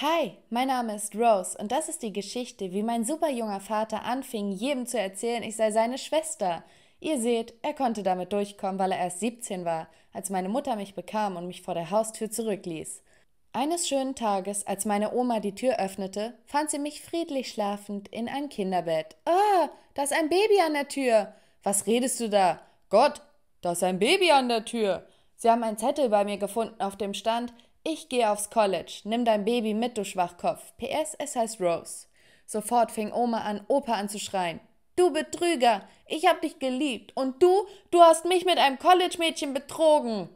Hi, mein Name ist Rose und das ist die Geschichte, wie mein super junger Vater anfing, jedem zu erzählen, ich sei seine Schwester. Ihr seht, er konnte damit durchkommen, weil er erst 17 war, als meine Mutter mich bekam und mich vor der Haustür zurückließ. Eines schönen Tages, als meine Oma die Tür öffnete, fand sie mich friedlich schlafend in ein Kinderbett. Ah, da ist ein Baby an der Tür. Was redest du da? Gott, da ist ein Baby an der Tür. Sie haben einen Zettel bei mir gefunden, auf dem stand ich gehe aufs College, nimm dein Baby mit, du Schwachkopf. PS, es heißt Rose. Sofort fing Oma an, Opa anzuschreien. Du Betrüger, ich hab dich geliebt und du, du hast mich mit einem College-Mädchen betrogen.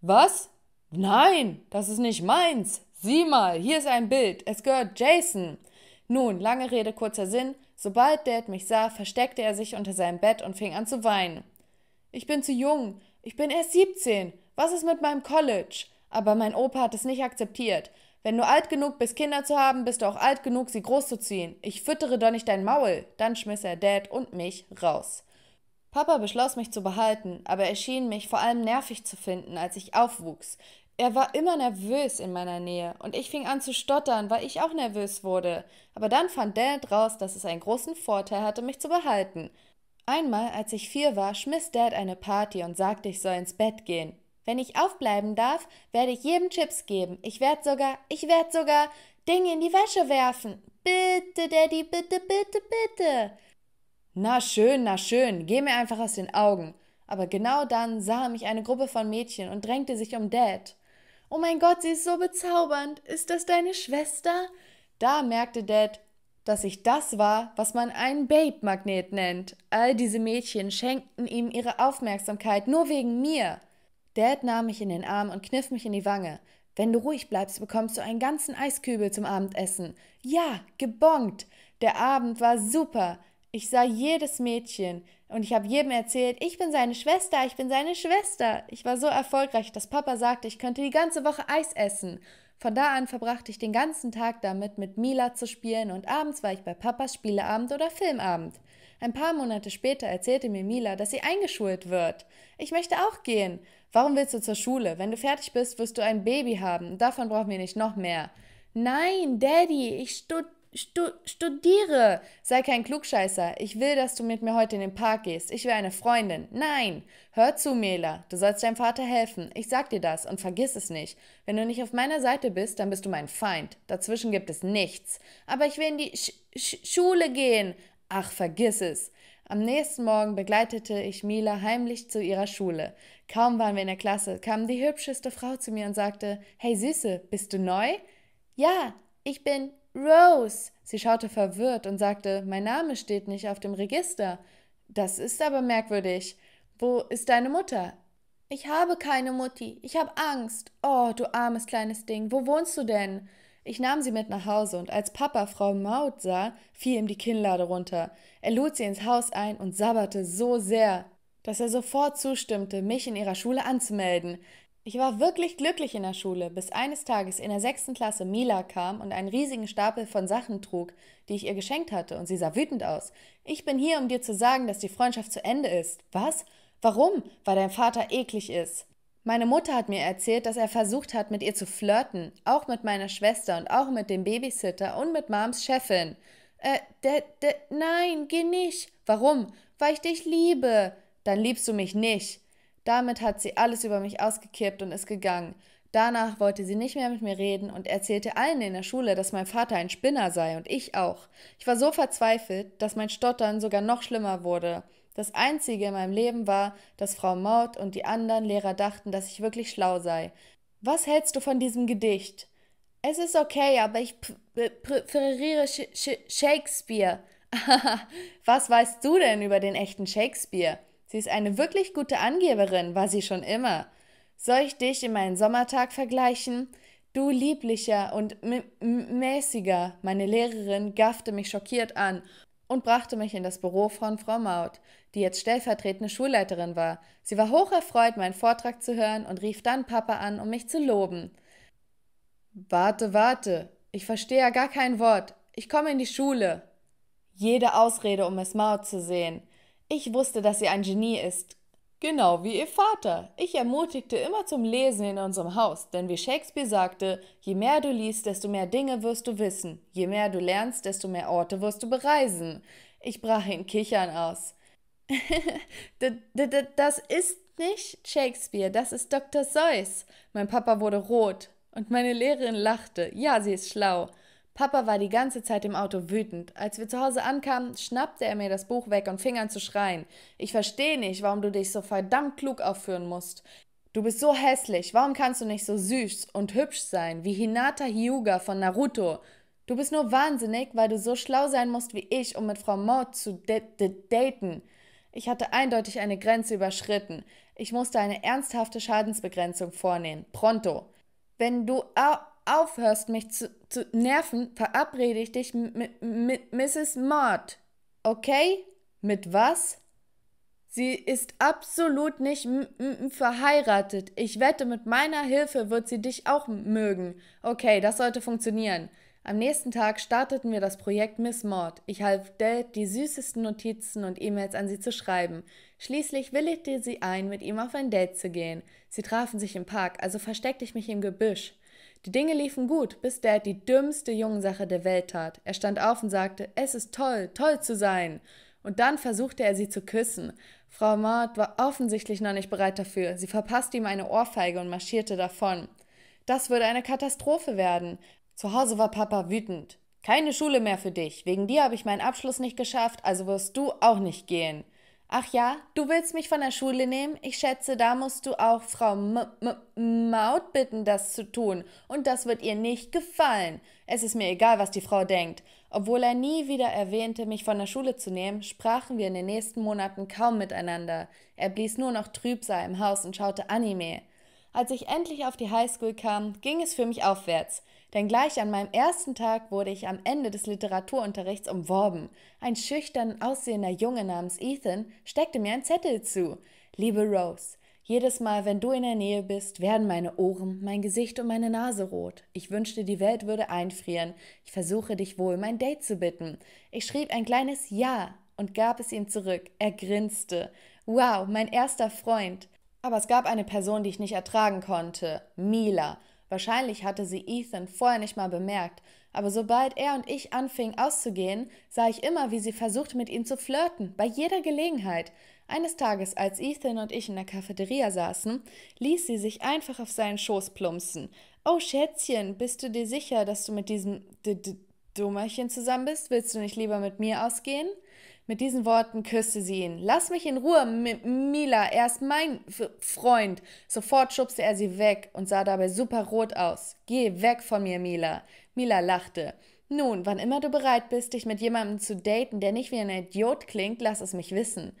Was? Nein, das ist nicht meins. Sieh mal, hier ist ein Bild. Es gehört Jason. Nun, lange Rede, kurzer Sinn. Sobald Dad mich sah, versteckte er sich unter seinem Bett und fing an zu weinen. Ich bin zu jung. Ich bin erst 17. Was ist mit meinem College? Aber mein Opa hat es nicht akzeptiert. Wenn du alt genug bist, Kinder zu haben, bist du auch alt genug, sie großzuziehen. Ich füttere doch nicht dein Maul. Dann schmiss er Dad und mich raus. Papa beschloss, mich zu behalten, aber er schien mich vor allem nervig zu finden, als ich aufwuchs. Er war immer nervös in meiner Nähe und ich fing an zu stottern, weil ich auch nervös wurde. Aber dann fand Dad raus, dass es einen großen Vorteil hatte, mich zu behalten. Einmal, als ich vier war, schmiss Dad eine Party und sagte, ich soll ins Bett gehen. Wenn ich aufbleiben darf, werde ich jedem Chips geben. Ich werde sogar, ich werde sogar Dinge in die Wäsche werfen. Bitte, Daddy, bitte, bitte, bitte. Na schön, na schön, geh mir einfach aus den Augen. Aber genau dann sah mich eine Gruppe von Mädchen und drängte sich um Dad. Oh mein Gott, sie ist so bezaubernd. Ist das deine Schwester? Da merkte Dad, dass ich das war, was man einen Babe-Magnet nennt. All diese Mädchen schenkten ihm ihre Aufmerksamkeit nur wegen mir. Dad nahm mich in den Arm und kniff mich in die Wange. Wenn du ruhig bleibst, bekommst du einen ganzen Eiskübel zum Abendessen. Ja, gebongt. Der Abend war super. Ich sah jedes Mädchen und ich habe jedem erzählt, ich bin seine Schwester, ich bin seine Schwester. Ich war so erfolgreich, dass Papa sagte, ich könnte die ganze Woche Eis essen. Von da an verbrachte ich den ganzen Tag damit, mit Mila zu spielen und abends war ich bei Papas Spieleabend oder Filmabend. Ein paar Monate später erzählte mir Mila, dass sie eingeschult wird. Ich möchte auch gehen. Warum willst du zur Schule? Wenn du fertig bist, wirst du ein Baby haben. Davon brauchen wir nicht noch mehr. Nein, Daddy, ich stud stu studiere. Sei kein Klugscheißer. Ich will, dass du mit mir heute in den Park gehst. Ich will eine Freundin. Nein. Hör zu, Mela. Du sollst deinem Vater helfen. Ich sag dir das und vergiss es nicht. Wenn du nicht auf meiner Seite bist, dann bist du mein Feind. Dazwischen gibt es nichts. Aber ich will in die Sch Sch Schule gehen. Ach, vergiss es. Am nächsten Morgen begleitete ich Mila heimlich zu ihrer Schule. Kaum waren wir in der Klasse, kam die hübscheste Frau zu mir und sagte: Hey Süße, bist du neu? Ja, ich bin Rose. Sie schaute verwirrt und sagte: Mein Name steht nicht auf dem Register. Das ist aber merkwürdig. Wo ist deine Mutter? Ich habe keine Mutti. Ich habe Angst. Oh, du armes kleines Ding. Wo wohnst du denn? Ich nahm sie mit nach Hause und als Papa Frau Maut sah, fiel ihm die Kinnlade runter. Er lud sie ins Haus ein und sabberte so sehr, dass er sofort zustimmte, mich in ihrer Schule anzumelden. Ich war wirklich glücklich in der Schule, bis eines Tages in der sechsten Klasse Mila kam und einen riesigen Stapel von Sachen trug, die ich ihr geschenkt hatte, und sie sah wütend aus. Ich bin hier, um dir zu sagen, dass die Freundschaft zu Ende ist. Was? Warum? Weil dein Vater eklig ist. Meine Mutter hat mir erzählt, dass er versucht hat, mit ihr zu flirten, auch mit meiner Schwester und auch mit dem Babysitter und mit Mams Chefin. Äh, de, de, nein, geh nicht. Warum? Weil ich dich liebe. Dann liebst du mich nicht. Damit hat sie alles über mich ausgekippt und ist gegangen. Danach wollte sie nicht mehr mit mir reden und erzählte allen in der Schule, dass mein Vater ein Spinner sei und ich auch. Ich war so verzweifelt, dass mein Stottern sogar noch schlimmer wurde. Das Einzige in meinem Leben war, dass Frau Maud und die anderen Lehrer dachten, dass ich wirklich schlau sei. Was hältst du von diesem Gedicht? Es ist okay, aber ich äh, präferiere Sch Sch Shakespeare. Was weißt du denn über den echten Shakespeare? Sie ist eine wirklich gute Angeberin, war sie schon immer. Soll ich dich in meinen Sommertag vergleichen? Du lieblicher und mäßiger. Meine Lehrerin gaffte mich schockiert an und brachte mich in das Büro von Frau Maut, die jetzt stellvertretende Schulleiterin war. Sie war hocherfreut, meinen Vortrag zu hören und rief dann Papa an, um mich zu loben. Warte, warte, ich verstehe ja gar kein Wort. Ich komme in die Schule. Jede Ausrede, um Miss Maut zu sehen. Ich wusste, dass sie ein Genie ist, Genau wie ihr Vater. Ich ermutigte immer zum Lesen in unserem Haus, denn wie Shakespeare sagte, je mehr du liest, desto mehr Dinge wirst du wissen, je mehr du lernst, desto mehr Orte wirst du bereisen. Ich brach in Kichern aus. das ist nicht Shakespeare, das ist Dr. Seuss. Mein Papa wurde rot und meine Lehrerin lachte. Ja, sie ist schlau. Papa war die ganze Zeit im Auto wütend. Als wir zu Hause ankamen, schnappte er mir das Buch weg und fing an zu schreien. Ich verstehe nicht, warum du dich so verdammt klug aufführen musst. Du bist so hässlich, warum kannst du nicht so süß und hübsch sein, wie Hinata Hyuga von Naruto? Du bist nur wahnsinnig, weil du so schlau sein musst wie ich, um mit Frau Maud zu daten. Ich hatte eindeutig eine Grenze überschritten. Ich musste eine ernsthafte Schadensbegrenzung vornehmen. Pronto. Wenn du aufhörst, mich zu, zu nerven, verabrede ich dich mit, Mrs. Mott. Okay? Mit was? Sie ist absolut nicht verheiratet. Ich wette, mit meiner Hilfe wird sie dich auch mögen. Okay, das sollte funktionieren. Am nächsten Tag starteten wir das Projekt Miss Maud. Ich half Dad, die süßesten Notizen und E-Mails an sie zu schreiben. Schließlich willigte sie ein, mit ihm auf ein Date zu gehen. Sie trafen sich im Park, also versteckte ich mich im Gebüsch. Die Dinge liefen gut, bis Dad die dümmste Jungensache der Welt tat. Er stand auf und sagte, es ist toll, toll zu sein. Und dann versuchte er sie zu küssen. Frau Maud war offensichtlich noch nicht bereit dafür. Sie verpasste ihm eine Ohrfeige und marschierte davon. Das würde eine Katastrophe werden. Zu Hause war Papa wütend. Keine Schule mehr für dich. Wegen dir habe ich meinen Abschluss nicht geschafft, also wirst du auch nicht gehen. Ach ja, du willst mich von der Schule nehmen? Ich schätze, da musst du auch Frau M M Maut bitten, das zu tun. Und das wird ihr nicht gefallen. Es ist mir egal, was die Frau denkt. Obwohl er nie wieder erwähnte, mich von der Schule zu nehmen, sprachen wir in den nächsten Monaten kaum miteinander. Er blies nur noch Trübsal im Haus und schaute Anime. Als ich endlich auf die Highschool kam, ging es für mich aufwärts. Denn gleich an meinem ersten Tag wurde ich am Ende des Literaturunterrichts umworben. Ein schüchtern aussehender Junge namens Ethan steckte mir einen Zettel zu. Liebe Rose, jedes Mal, wenn du in der Nähe bist, werden meine Ohren, mein Gesicht und meine Nase rot. Ich wünschte, die Welt würde einfrieren. Ich versuche dich wohl, mein Date zu bitten. Ich schrieb ein kleines Ja und gab es ihm zurück. Er grinste. Wow, mein erster Freund. Aber es gab eine Person, die ich nicht ertragen konnte. Mila. Wahrscheinlich hatte sie Ethan vorher nicht mal bemerkt, aber sobald er und ich anfingen auszugehen, sah ich immer, wie sie versuchte, mit ihm zu flirten, bei jeder Gelegenheit. Eines Tages, als Ethan und ich in der Cafeteria saßen, ließ sie sich einfach auf seinen Schoß plumpsen. Oh Schätzchen, bist du dir sicher, dass du mit diesem D -D Dummerchen zusammen bist? Willst du nicht lieber mit mir ausgehen? Mit diesen Worten küsste sie ihn. Lass mich in Ruhe, M Mila, er ist mein F Freund. Sofort schubste er sie weg und sah dabei super rot aus. Geh weg von mir, Mila. Mila lachte. Nun, wann immer du bereit bist, dich mit jemandem zu daten, der nicht wie ein Idiot klingt, lass es mich wissen.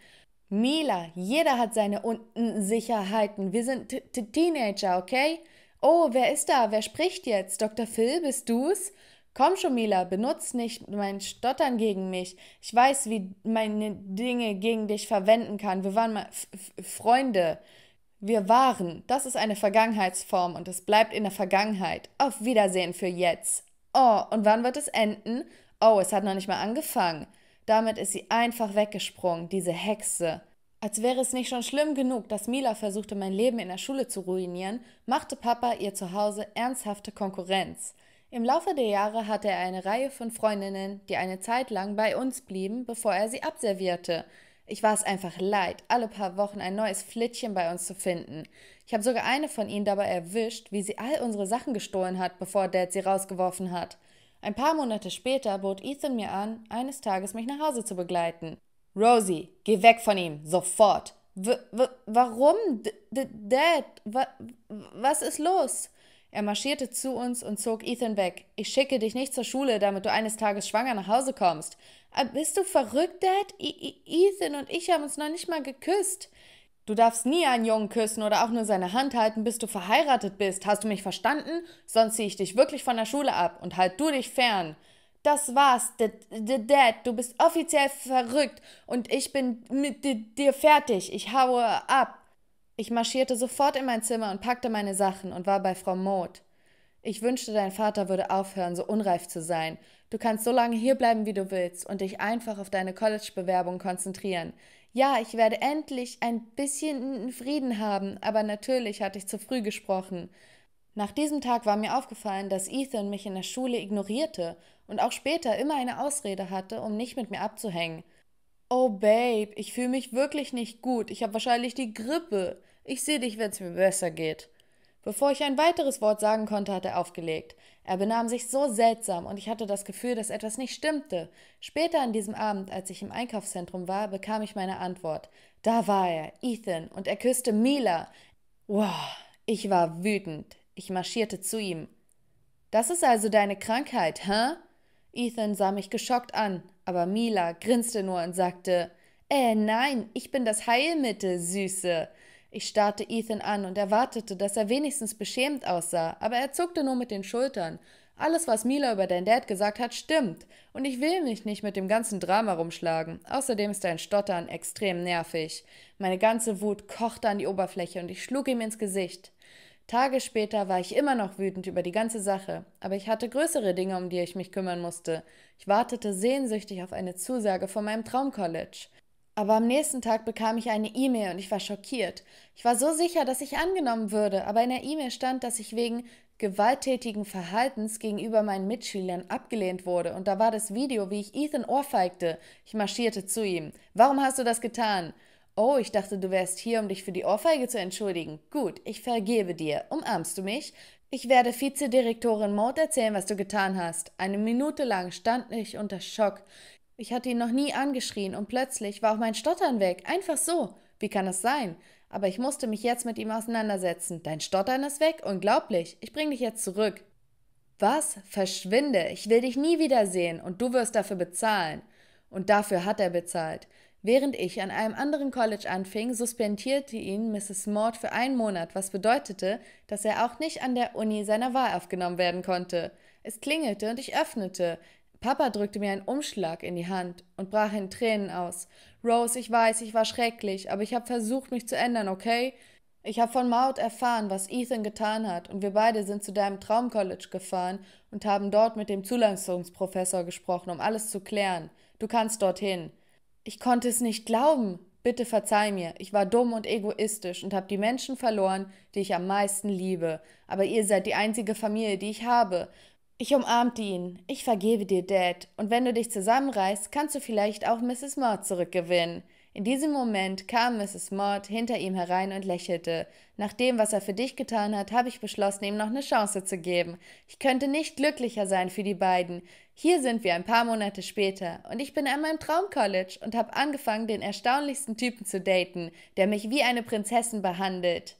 Mila, jeder hat seine Unsicherheiten. Wir sind Teenager, okay? Oh, wer ist da? Wer spricht jetzt? Dr. Phil, bist du's? Komm schon, Mila, benutz nicht mein Stottern gegen mich. Ich weiß, wie meine Dinge gegen dich verwenden kann. Wir waren mal F -F Freunde. Wir waren. Das ist eine Vergangenheitsform und es bleibt in der Vergangenheit. Auf Wiedersehen für jetzt. Oh, und wann wird es enden? Oh, es hat noch nicht mal angefangen. Damit ist sie einfach weggesprungen, diese Hexe. Als wäre es nicht schon schlimm genug, dass Mila versuchte, mein Leben in der Schule zu ruinieren, machte Papa ihr zu Hause ernsthafte Konkurrenz. Im Laufe der Jahre hatte er eine Reihe von Freundinnen, die eine Zeit lang bei uns blieben, bevor er sie abservierte. Ich war es einfach leid, alle paar Wochen ein neues Flittchen bei uns zu finden. Ich habe sogar eine von ihnen dabei erwischt, wie sie all unsere Sachen gestohlen hat, bevor Dad sie rausgeworfen hat. Ein paar Monate später bot Ethan mir an, eines Tages mich nach Hause zu begleiten. Rosie, geh weg von ihm, sofort. W warum, D Dad? was ist los? Er marschierte zu uns und zog Ethan weg. Ich schicke dich nicht zur Schule, damit du eines Tages schwanger nach Hause kommst. Aber äh, bist du verrückt, Dad? I I Ethan und ich haben uns noch nicht mal geküsst. Du darfst nie einen Jungen küssen oder auch nur seine Hand halten, bis du verheiratet bist. Hast du mich verstanden? Sonst ziehe ich dich wirklich von der Schule ab und halt du dich fern. Das war's, D D Dad. Du bist offiziell verrückt und ich bin mit dir fertig. Ich haue ab. Ich marschierte sofort in mein Zimmer und packte meine Sachen und war bei Frau Maud. Ich wünschte, dein Vater würde aufhören, so unreif zu sein. Du kannst so lange hierbleiben, wie du willst, und dich einfach auf deine College-Bewerbung konzentrieren. Ja, ich werde endlich ein bisschen Frieden haben, aber natürlich hatte ich zu früh gesprochen. Nach diesem Tag war mir aufgefallen, dass Ethan mich in der Schule ignorierte und auch später immer eine Ausrede hatte, um nicht mit mir abzuhängen. Oh Babe, ich fühle mich wirklich nicht gut. Ich habe wahrscheinlich die Grippe. Ich sehe dich, wenn's mir besser geht. Bevor ich ein weiteres Wort sagen konnte, hat er aufgelegt. Er benahm sich so seltsam und ich hatte das Gefühl, dass etwas nicht stimmte. Später an diesem Abend, als ich im Einkaufszentrum war, bekam ich meine Antwort. Da war er, Ethan, und er küsste Mila. Wow, ich war wütend. Ich marschierte zu ihm. Das ist also deine Krankheit, hä? Ethan sah mich geschockt an, aber Mila grinste nur und sagte: Äh, nein, ich bin das Heilmittel, Süße. Ich starrte Ethan an und erwartete, dass er wenigstens beschämt aussah, aber er zuckte nur mit den Schultern. Alles, was Mila über dein Dad gesagt hat, stimmt. Und ich will mich nicht mit dem ganzen Drama rumschlagen. Außerdem ist dein Stottern extrem nervig. Meine ganze Wut kochte an die Oberfläche und ich schlug ihm ins Gesicht. Tage später war ich immer noch wütend über die ganze Sache, aber ich hatte größere Dinge, um die ich mich kümmern musste. Ich wartete sehnsüchtig auf eine Zusage von meinem Traumcollege. Aber am nächsten Tag bekam ich eine E-Mail und ich war schockiert. Ich war so sicher, dass ich angenommen würde, aber in der E-Mail stand, dass ich wegen gewalttätigen Verhaltens gegenüber meinen Mitschülern abgelehnt wurde. Und da war das Video, wie ich Ethan ohrfeigte. Ich marschierte zu ihm. Warum hast du das getan? Oh, ich dachte, du wärst hier, um dich für die Ohrfeige zu entschuldigen. Gut, ich vergebe dir. Umarmst du mich? Ich werde Vizedirektorin Maud erzählen, was du getan hast. Eine Minute lang stand ich unter Schock. Ich hatte ihn noch nie angeschrien und plötzlich war auch mein Stottern weg. Einfach so. Wie kann das sein? Aber ich musste mich jetzt mit ihm auseinandersetzen. Dein Stottern ist weg? Unglaublich. Ich bringe dich jetzt zurück. Was? Verschwinde. Ich will dich nie wiedersehen und du wirst dafür bezahlen. Und dafür hat er bezahlt. Während ich an einem anderen College anfing, suspendierte ihn Mrs. Maud für einen Monat, was bedeutete, dass er auch nicht an der Uni seiner Wahl aufgenommen werden konnte. Es klingelte und ich öffnete. Papa drückte mir einen Umschlag in die Hand und brach in Tränen aus. Rose, ich weiß, ich war schrecklich, aber ich habe versucht, mich zu ändern, okay? Ich habe von Maud erfahren, was Ethan getan hat, und wir beide sind zu deinem Traumcollege gefahren und haben dort mit dem Zulassungsprofessor gesprochen, um alles zu klären. Du kannst dorthin. Ich konnte es nicht glauben. Bitte verzeih mir, ich war dumm und egoistisch und habe die Menschen verloren, die ich am meisten liebe. Aber ihr seid die einzige Familie, die ich habe. Ich umarmte ihn. Ich vergebe dir, Dad. Und wenn du dich zusammenreißt, kannst du vielleicht auch Mrs. Maud zurückgewinnen. In diesem Moment kam Mrs. Maud hinter ihm herein und lächelte. Nach dem, was er für dich getan hat, habe ich beschlossen, ihm noch eine Chance zu geben. Ich könnte nicht glücklicher sein für die beiden. Hier sind wir ein paar Monate später und ich bin an meinem Traumcollege und habe angefangen, den erstaunlichsten Typen zu daten, der mich wie eine Prinzessin behandelt.